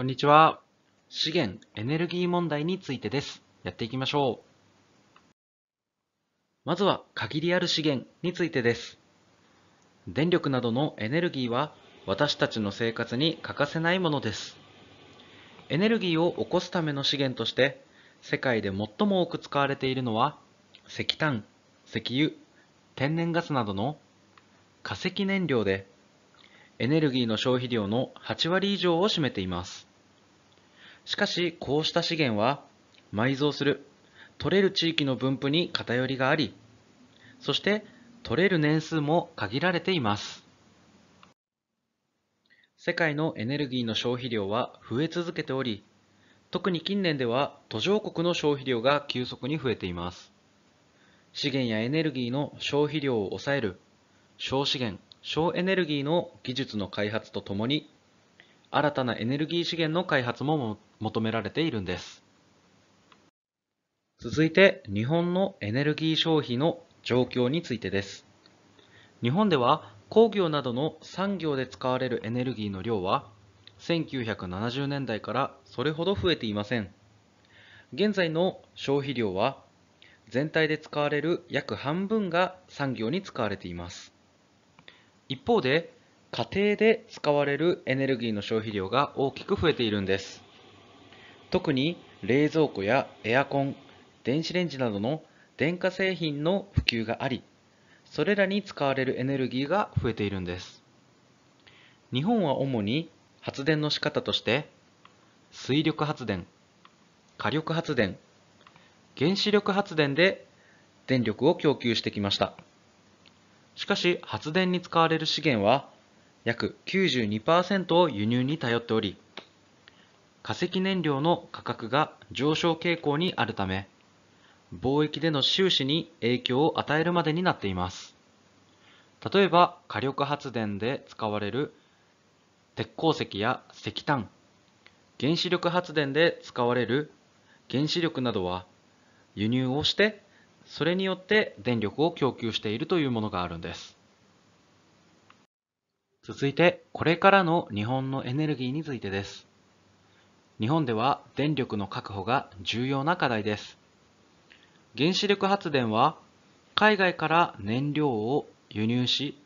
こんにちは。資源、エネルギー問題についてです。やっていきましょう。まずは、限りある資源についてです。電力などのエネルギーは、私たちの生活に欠かせないものです。エネルギーを起こすための資源として、世界で最も多く使われているのは、石炭、石油、天然ガスなどの化石燃料で、エネルギーの消費量の8割以上を占めています。しかしこうした資源は埋蔵する取れる地域の分布に偏りがありそして取れる年数も限られています世界のエネルギーの消費量は増え続けており特に近年では途上国の消費量が急速に増えています資源やエネルギーの消費量を抑える省資源省エネルギーの技術の開発とともに新たなエネルギー資源の開発も求められているんです。続いて、日本のエネルギー消費の状況についてです。日本では工業などの産業で使われるエネルギーの量は1970年代からそれほど増えていません。現在の消費量は全体で使われる約半分が産業に使われています。一方で家庭で使われるエネルギーの消費量が大きく増えているんです特に冷蔵庫やエアコン電子レンジなどの電化製品の普及がありそれらに使われるエネルギーが増えているんです日本は主に発電の仕方として水力発電火力発電原子力発電で電力を供給してきましたしかし発電に使われる資源は約92%を輸入に頼っており、化石燃料の価格が上昇傾向にあるため、貿易での収支に影響を与えるまでになっています。例えば火力発電で使われる鉄鉱石や石炭、原子力発電で使われる原子力などは輸入をしてそれによって電力を供給しているというものがあるんです。続いて、これからの日本のエネルギーについてです。日本では電力の確保が重要な課題です。原子力発電は海外から燃料を輸入し、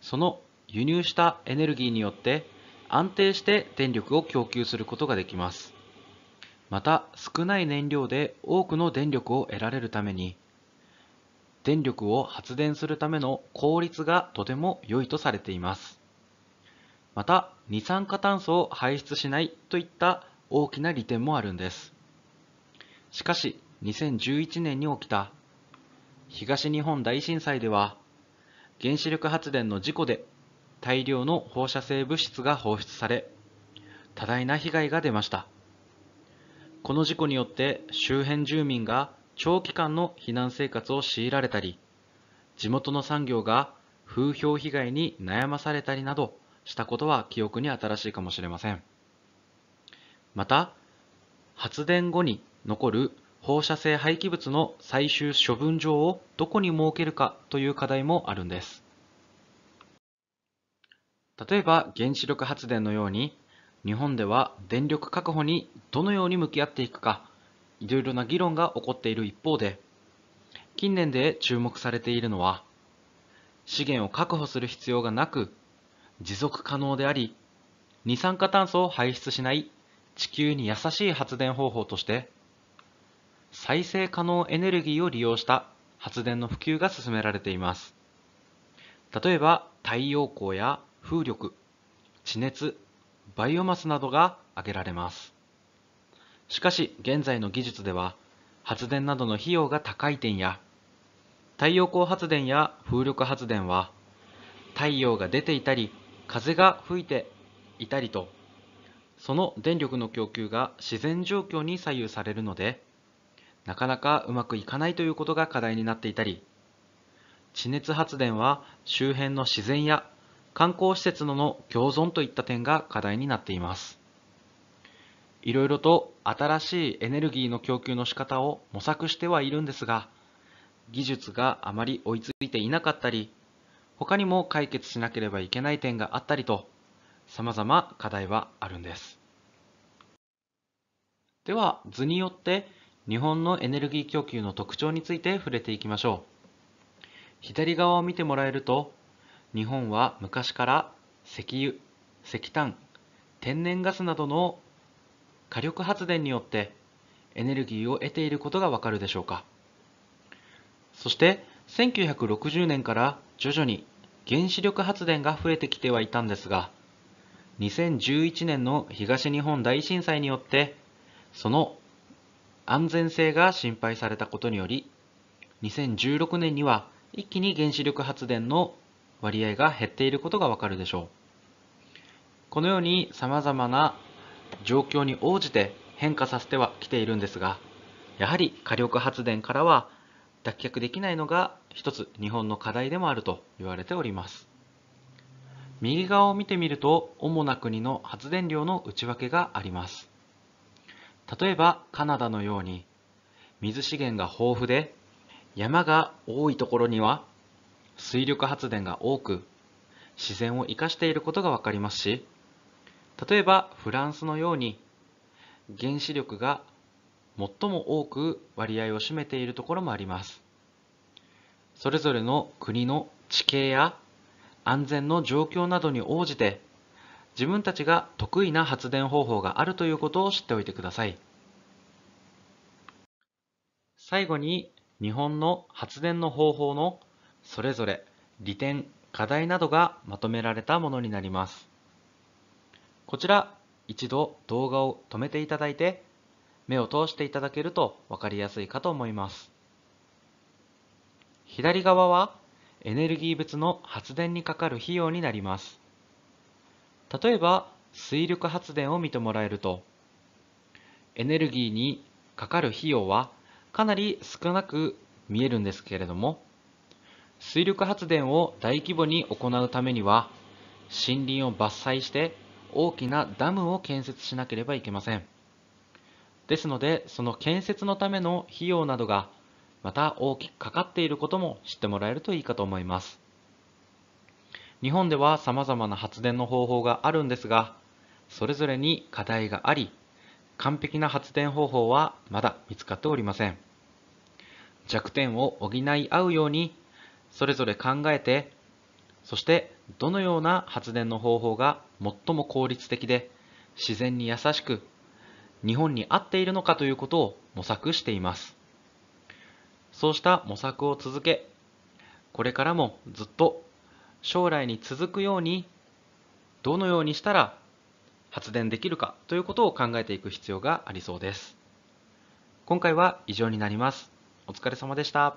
その輸入したエネルギーによって安定して電力を供給することができます。また少ない燃料で多くの電力を得られるために電力を発電するための効率がとても良いとされています。また二酸化炭素を排出しないといった大きな利点もあるんですしかし2011年に起きた東日本大震災では原子力発電の事故で大量の放射性物質が放出され多大な被害が出ましたこの事故によって周辺住民が長期間の避難生活を強いられたり地元の産業が風評被害に悩まされたりなどしたことは記憶に新しいかもしれません。また、発電後に残る放射性廃棄物の最終処分場をどこに設けるかという課題もあるんです。例えば原子力発電のように日本では電力確保にどのように向き合っていくかいろいろな議論が起こっている一方で近年で注目されているのは資源を確保する必要がなく持続可能であり、二酸化炭素を排出しない地球に優しい発電方法として、再生可能エネルギーを利用した発電の普及が進められています。例えば太陽光や風力、地熱、バイオマスなどが挙げられます。しかし現在の技術では発電などの費用が高い点や太陽光発電や風力発電は太陽が出ていたり風が吹いていたりとその電力の供給が自然状況に左右されるのでなかなかうまくいかないということが課題になっていたり地熱発電は周辺の自然や観光施設の共存といった点が課題になっていますいろいろと新しいエネルギーの供給の仕方を模索してはいるんですが技術があまり追いついていなかったり他にも解決しなければいけない点があったりと、様々課題はあるんです。では、図によって日本のエネルギー供給の特徴について触れていきましょう。左側を見てもらえると、日本は昔から石油、石炭、天然ガスなどの火力発電によってエネルギーを得ていることがわかるでしょうか。そして1960年から徐々に原子力発電が増えてきてはいたんですが、2011年の東日本大震災によって、その安全性が心配されたことにより、2016年には一気に原子力発電の割合が減っていることがわかるでしょう。このように様々な状況に応じて変化させてはきているんですが、やはり火力発電からは脱却できないのが一つ日本の課題でもあると言われております。右側を見てみると主な国の発電量の内訳があります。例えばカナダのように水資源が豊富で山が多いところには水力発電が多く自然を生かしていることがわかりますし例えばフランスのように原子力が最も多く割合を占めているところもあります。それぞれの国の地形や安全の状況などに応じて自分たちが得意な発電方法があるということを知っておいてください。最後に日本の発電の方法のそれぞれ利点、課題などがまとめられたものになります。こちら一度動画を止めていただいて目を通していただけると分かりやすいかと思います。左側はエネルギー物の発電にかかる費用になります。例えば水力発電を見てもらえるとエネルギーにかかる費用はかなり少なく見えるんですけれども水力発電を大規模に行うためには森林を伐採して大きなダムを建設しなければいけません。ですので、その建設のための費用などがまた大きくかかっていることも知ってもらえるといいかと思います。日本では様々な発電の方法があるんですが、それぞれに課題があり、完璧な発電方法はまだ見つかっておりません。弱点を補い合うように、それぞれ考えて、そしてどのような発電の方法が最も効率的で、自然に優しく日本に合っているのかということを模索しています。そうした模索を続け、これからもずっと将来に続くように、どのようにしたら発電できるかということを考えていく必要がありそうです。今回は以上になります。お疲れ様でした。